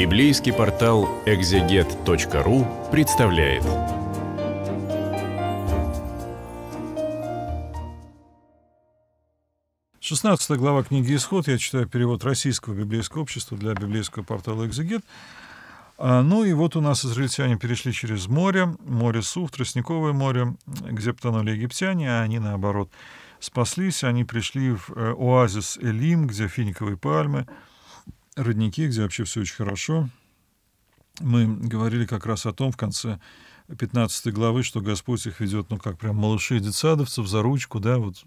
Библейский портал exeget.ru представляет. Шестнадцатая глава книги «Исход». Я читаю перевод российского библейского общества для библейского портала «Экзегет». А, ну и вот у нас израильтяне перешли через море, море Сув, Тростниковое море, где потонули египтяне, а они, наоборот, спаслись. Они пришли в э, оазис Элим, где финиковые пальмы – родники, где вообще все очень хорошо. Мы говорили как раз о том в конце 15 главы, что Господь их ведет, ну как прям малыши детсадовцев за ручку, да, вот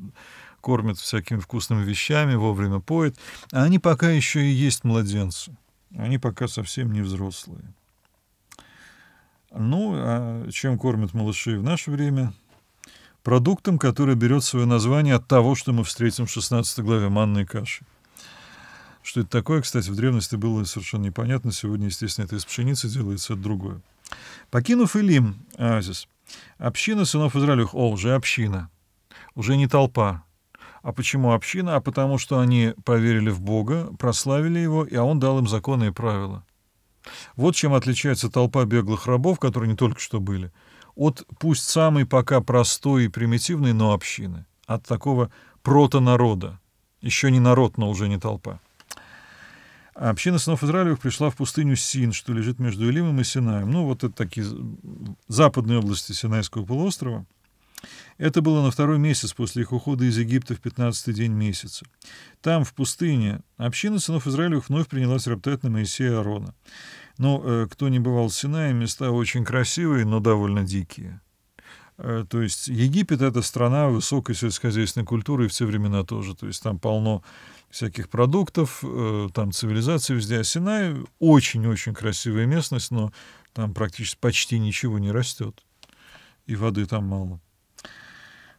кормят всякими вкусными вещами, вовремя поет. А они пока еще и есть младенцы. Они пока совсем не взрослые. Ну, а чем кормят малыши в наше время? Продуктом, который берет свое название от того, что мы встретим в 16 главе манной каши. Что это такое, кстати, в древности было совершенно непонятно. Сегодня, естественно, это из пшеницы делается, это другое. Покинув Илим, оазис, община сынов Израиля, о, уже община, уже не толпа, а почему община? А потому что они поверили в Бога, прославили Его, и Он дал им законы и правила. Вот чем отличается толпа беглых рабов, которые не только что были, от пусть самой пока простой и примитивной, но общины, от такого протонарода. Еще не народ, но уже не толпа. Община сынов Израилевых пришла в пустыню Син, что лежит между Элимом и Синаем. Ну, вот это такие западные области Синайского полуострова. Это было на второй месяц после их ухода из Египта в 15-й день месяца. Там, в пустыне, община сынов Израилевых вновь принялась роптать на Моисея и Аарона. Но э, кто не бывал в Синае, места очень красивые, но довольно дикие. Э, то есть Египет — это страна высокой сельскохозяйственной культуры и в те времена тоже. То есть там полно всяких продуктов, э, там цивилизация везде. А Синай очень-очень красивая местность, но там практически почти ничего не растет, и воды там мало.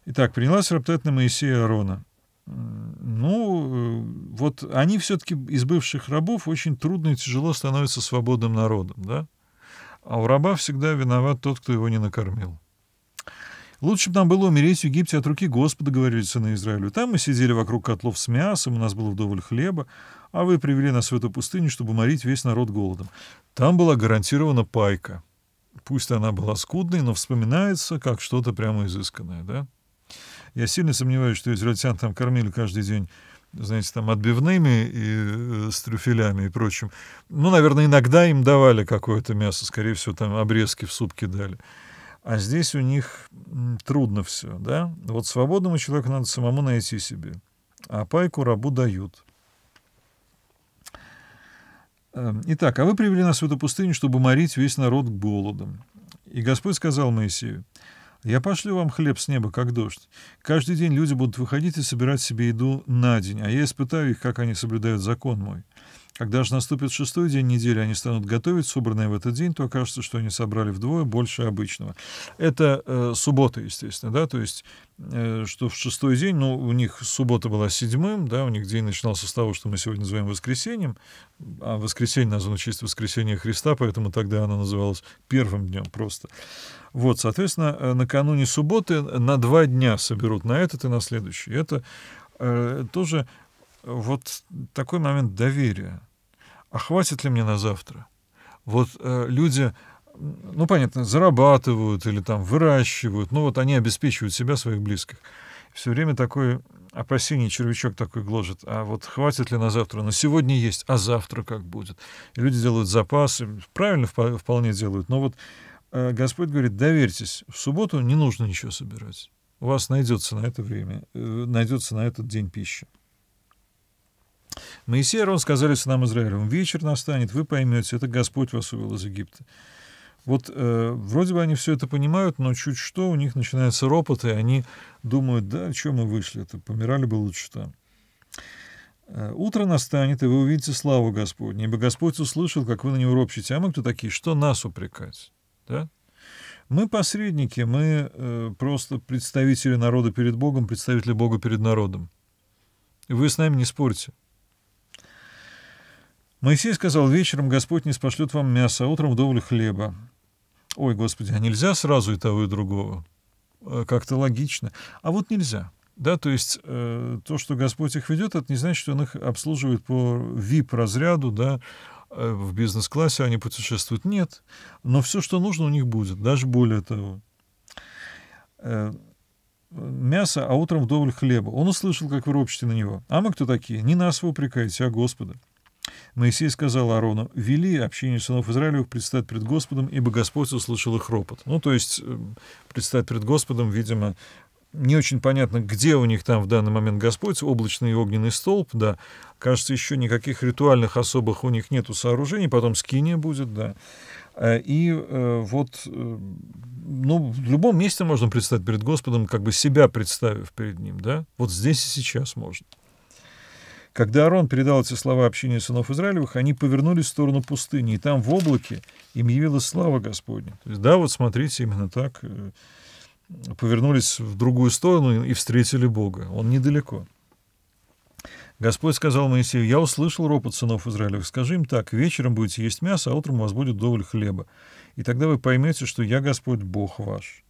Итак, принялась роптать на Моисея Аарона. Ну, э, вот они все-таки из бывших рабов очень трудно и тяжело становятся свободным народом, да? А у раба всегда виноват тот, кто его не накормил. Лучше бы нам было умереть в Египте от руки Господа, говорили сыны Израилю. Там мы сидели вокруг котлов с мясом, у нас было вдоволь хлеба, а вы привели нас в эту пустыню, чтобы морить весь народ голодом. Там была гарантирована пайка. Пусть она была скудной, но вспоминается как что-то прямо изысканное, да? Я сильно сомневаюсь, что израильтян там кормили каждый день знаете, там, отбивными и э, с трюфелями и прочим. Ну, наверное, иногда им давали какое-то мясо, скорее всего, там обрезки в суп кидали. А здесь у них трудно все, да? Вот свободному человеку надо самому найти себе. А пайку рабу дают. Эм, итак, а вы привели нас в эту пустыню, чтобы морить весь народ голодом. И Господь сказал Моисею, я пошлю вам хлеб с неба, как дождь. Каждый день люди будут выходить и собирать себе еду на день, а я испытаю их, как они соблюдают закон мой. Когда же наступит шестой день недели, они станут готовить собранное в этот день, то окажется, что они собрали вдвое больше обычного. Это э, суббота, естественно, да, то есть, э, что в шестой день, ну, у них суббота была седьмым, да, у них день начинался с того, что мы сегодня называем воскресеньем, а воскресенье названо в честь воскресения Христа, поэтому тогда оно называлось первым днем просто. Вот, соответственно, э, накануне субботы на два дня соберут на этот и на следующий. Это э, тоже вот такой момент доверия. А хватит ли мне на завтра? Вот э, люди, ну, понятно, зарабатывают или там выращивают, ну, вот они обеспечивают себя, своих близких. Все время такой опасение, червячок такой гложет. А вот хватит ли на завтра? На ну, сегодня есть, а завтра как будет? И люди делают запасы, правильно вполне делают, но вот э, Господь говорит, доверьтесь, в субботу не нужно ничего собирать. У вас найдется на это время, э, найдется на этот день пища. Моисей и Арон сказали сынам Израилевым, вечер настанет, вы поймете, это Господь вас увел из Египта. Вот э, вроде бы они все это понимают, но чуть что, у них начинаются ропоты, и они думают, да, чем мы вышли, это помирали бы лучше там. Э, «Утро настанет, и вы увидите славу Господню, ибо Господь услышал, как вы на него ропщите. А мы кто такие? Что нас упрекать?» да? Мы посредники, мы э, просто представители народа перед Богом, представители Бога перед народом. Вы с нами не спорьте. Моисей сказал, вечером Господь не спошлет вам мясо, а утром вдоволь хлеба. Ой, Господи, а нельзя сразу и того, и другого? «Э, как-то логично. А вот нельзя. Да, то есть э, то, что Господь их ведет, это не значит, что он их обслуживает по VIP-разряду, да, э, в бизнес-классе они путешествуют. Нет. Но все, что нужно, у них будет, даже более того. Э, мясо, а утром вдоволь хлеба. Он услышал, как вы ропщите на него. А мы кто такие? Не нас вы упрекаете, а Господа. Моисей сказал Аарону, «Вели общение сынов Израилевых предстать пред Господом, ибо Господь услышал их ропот». Ну, то есть э, предстать пред Господом, видимо, не очень понятно, где у них там в данный момент Господь, облачный и огненный столб, да. Кажется, еще никаких ритуальных особых у них нету сооружений, потом скиния будет, да. Э, и э, вот, ну, в любом месте можно предстать перед Господом, как бы себя представив перед Ним, да. Вот здесь и сейчас можно. Когда Арон передал эти слова общине сынов Израилевых, они повернулись в сторону пустыни, и там в облаке им явилась слава Господня. То есть, да, вот смотрите, именно так э, повернулись в другую сторону и встретили Бога. Он недалеко. Господь сказал Моисею, «Я услышал ропот сынов Израилевых. Скажи им так, вечером будете есть мясо, а утром у вас будет доволь хлеба. И тогда вы поймете, что я Господь Бог ваш».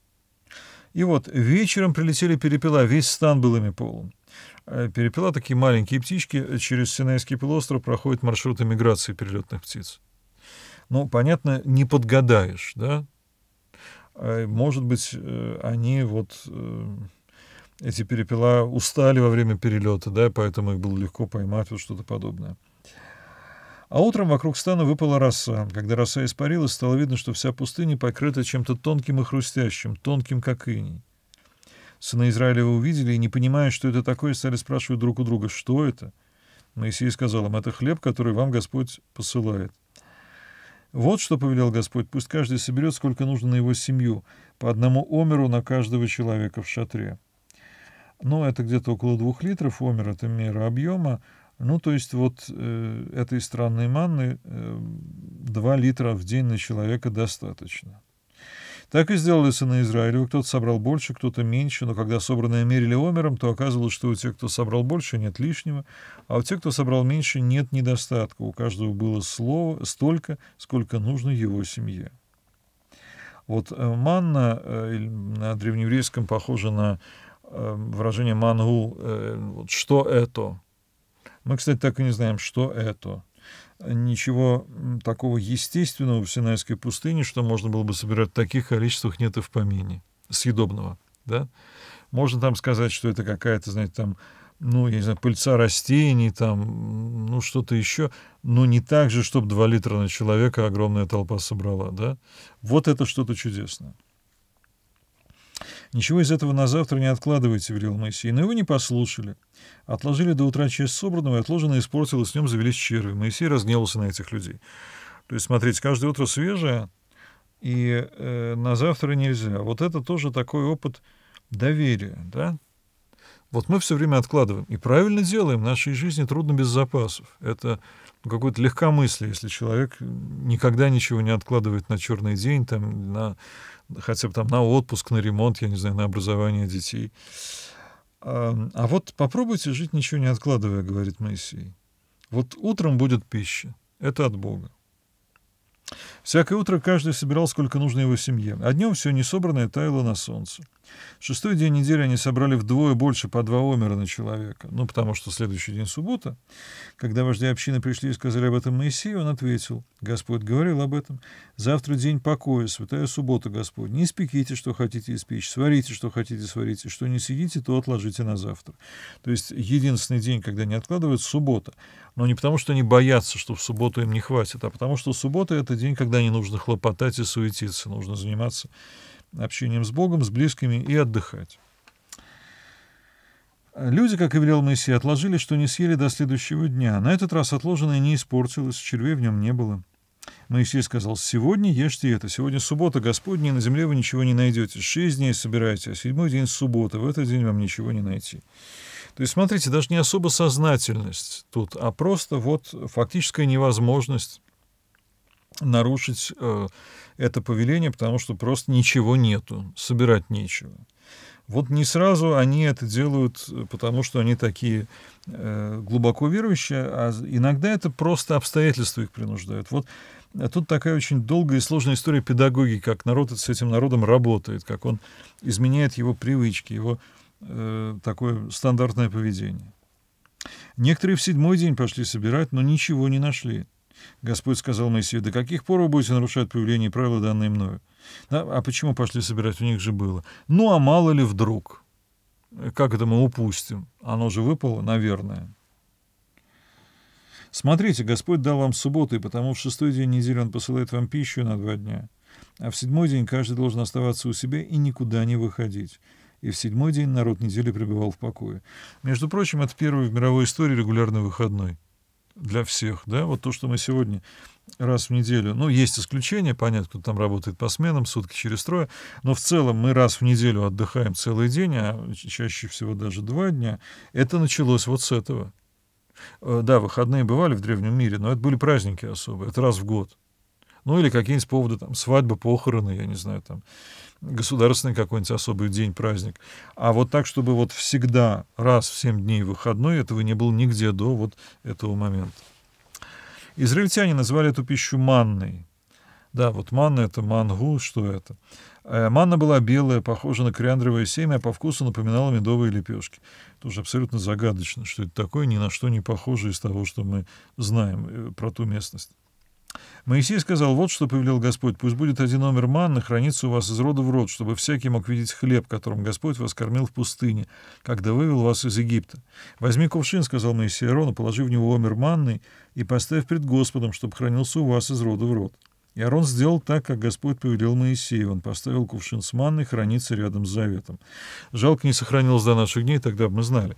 И вот вечером прилетели перепела, весь стан был ими полон. Э, перепела такие маленькие птички э, через Синайский полуостров проходит маршрут миграции перелетных птиц. Ну, понятно, не подгадаешь, да? А, может быть, э, они вот эти перепела устали во время перелета, да, поэтому их было легко поймать, вот что-то подобное. А утром вокруг стана выпала роса. Когда роса испарилась, стало видно, что вся пустыня покрыта чем-то тонким и хрустящим, тонким, как иней. Сына Израилева увидели и, не понимая, что это такое, стали спрашивать друг у друга, что это? Моисей сказал им, это хлеб, который вам Господь посылает. Вот что повелел Господь, пусть каждый соберет, сколько нужно на его семью, по одному омеру на каждого человека в шатре. Ну, это где-то около двух литров омер, это мера объема. Ну, то есть вот э, этой странной манны э, 2 литра в день на человека достаточно. Так и сделали сыны Израилева. Кто-то собрал больше, кто-то меньше, но когда собранное мерили омером, то оказывалось, что у тех, кто собрал больше, нет лишнего, а у тех, кто собрал меньше, нет недостатка. У каждого было слово столько, сколько нужно его семье. Вот э, манна э, на древнееврейском похоже на э, выражение мангул, что это. Мы, кстати, так и не знаем, что это ничего такого естественного в Синайской пустыне, что можно было бы собирать в таких количествах, нет и в помине съедобного. Да? Можно там сказать, что это какая-то, знаете, там, ну, я не знаю, пыльца растений, там, ну, что-то еще, но не так же, чтобы 2 литра на человека огромная толпа собрала, да? Вот это что-то чудесное. Ничего из этого на завтра не откладывайте, велел Моисей, но его не послушали. Отложили до утра часть собранного, и отложено испортилось, с ним завелись черви. Моисей разгневался на этих людей. То есть, смотрите, каждое утро свежее, и э, на завтра нельзя. Вот это тоже такой опыт доверия, да? Вот мы все время откладываем. И правильно делаем. В нашей жизни трудно без запасов. Это какое-то легкомыслие, если человек никогда ничего не откладывает на черный день, там, на хотя бы там на отпуск, на ремонт, я не знаю, на образование детей. А вот попробуйте жить, ничего не откладывая, говорит Моисей. Вот утром будет пища. Это от Бога. Всякое утро каждый собирал, сколько нужно его семье, а днем все несобранное таяло на солнце. Шестой день недели они собрали вдвое больше по два омера на человека. Ну, потому что следующий день суббота, когда вожди общины пришли и сказали об этом Моисею, он ответил, «Господь говорил об этом. Завтра день покоя, святая суббота, Господь. Не испеките, что хотите испечь, сварите, что хотите сварите, что не сидите, то отложите на завтра». То есть единственный день, когда не откладывают, суббота. Но не потому, что они боятся, что в субботу им не хватит, а потому, что суббота — это день, когда не нужно хлопотать и суетиться, нужно заниматься общением с Богом, с близкими и отдыхать. Люди, как и велел Моисей, отложили, что не съели до следующего дня. На этот раз отложенное не испортилось, червей в нем не было. Моисей сказал, «Сегодня ешьте это. Сегодня суббота Господня, и на земле вы ничего не найдете. Шесть дней собираете, а седьмой день — суббота. В этот день вам ничего не найти». То есть, смотрите, даже не особо сознательность тут, а просто вот фактическая невозможность нарушить э, это повеление, потому что просто ничего нету, собирать нечего. Вот не сразу они это делают, э, потому что они такие э, глубоко верующие, а иногда это просто обстоятельства их принуждают. Вот а тут такая очень долгая и сложная история педагогии, как народ с этим народом работает, как он изменяет его привычки, его э, такое стандартное поведение. Некоторые в седьмой день пошли собирать, но ничего не нашли. Господь сказал Моисею, до каких пор вы будете нарушать повеление и правила, данные мною? Да, а почему пошли собирать? У них же было. Ну, а мало ли вдруг? Как это мы упустим? Оно же выпало, наверное. Смотрите, Господь дал вам субботу, и потому в шестой день недели Он посылает вам пищу на два дня. А в седьмой день каждый должен оставаться у себя и никуда не выходить. И в седьмой день народ недели пребывал в покое. Между прочим, это первый в мировой истории регулярный выходной для всех, да, вот то, что мы сегодня раз в неделю, ну, есть исключения, понятно, кто там работает по сменам, сутки через трое, но в целом мы раз в неделю отдыхаем целый день, а чаще всего даже два дня, это началось вот с этого. Э, да, выходные бывали в древнем мире, но это были праздники особые, это раз в год. Ну, или какие-нибудь поводы, там, свадьба, похороны, я не знаю, там, государственный какой-нибудь особый день, праздник. А вот так, чтобы вот всегда раз в 7 дней выходной, этого не было нигде до вот этого момента. Израильтяне называли эту пищу манной. Да, вот манна — это мангу, что это? Э, манна была белая, похожа на кориандровое семя, а по вкусу напоминала медовые лепешки. Тоже абсолютно загадочно, что это такое, ни на что не похоже из того, что мы знаем э, про ту местность. Моисей сказал, вот что повелел Господь, пусть будет один омер манны, храниться у вас из рода в род, чтобы всякий мог видеть хлеб, которым Господь вас кормил в пустыне, когда вывел вас из Египта. Возьми кувшин, сказал Моисей Арону, положи в него омер манны и поставь пред Господом, чтобы хранился у вас из рода в род. И Арон сделал так, как Господь повелел Моисею. Он поставил кувшин с манной храниться рядом с заветом. Жалко, не сохранилось до наших дней, тогда бы мы знали.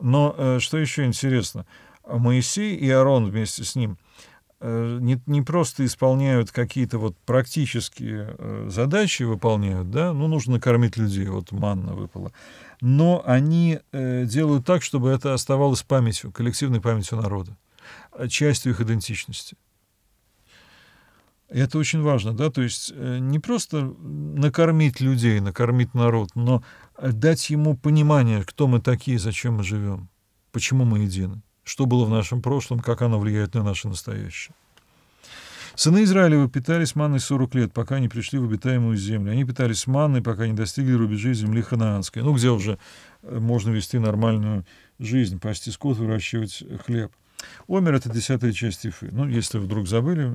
Но э, что еще интересно, Моисей и Арон вместе с ним — Э, не, не просто исполняют какие-то вот практические э, задачи, выполняют, да, ну, нужно кормить людей, вот манна выпала, но они э, делают так, чтобы это оставалось памятью, коллективной памятью народа, частью их идентичности. Это очень важно, да, то есть не просто накормить людей, накормить народ, но дать ему понимание, кто мы такие, зачем мы живем, почему мы едины что было в нашем прошлом, как оно влияет на наше настоящее. Сыны Израилева питались манной 40 лет, пока не пришли в обитаемую землю. Они питались манной, пока не достигли рубежей земли ханаанской, ну, где уже э, можно вести нормальную жизнь, пасти скот, выращивать хлеб. Омер — это десятая часть Ефы. Ну, если вдруг забыли,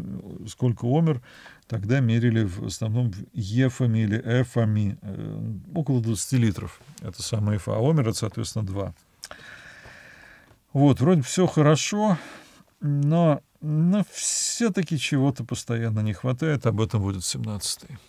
сколько омер, тогда мерили в основном ефами или эфами, э, около 20 литров. Это самая Ефа. А омер — это, соответственно, 2. Вот, вроде все хорошо, но, но все-таки чего-то постоянно не хватает, об этом будет 17-й.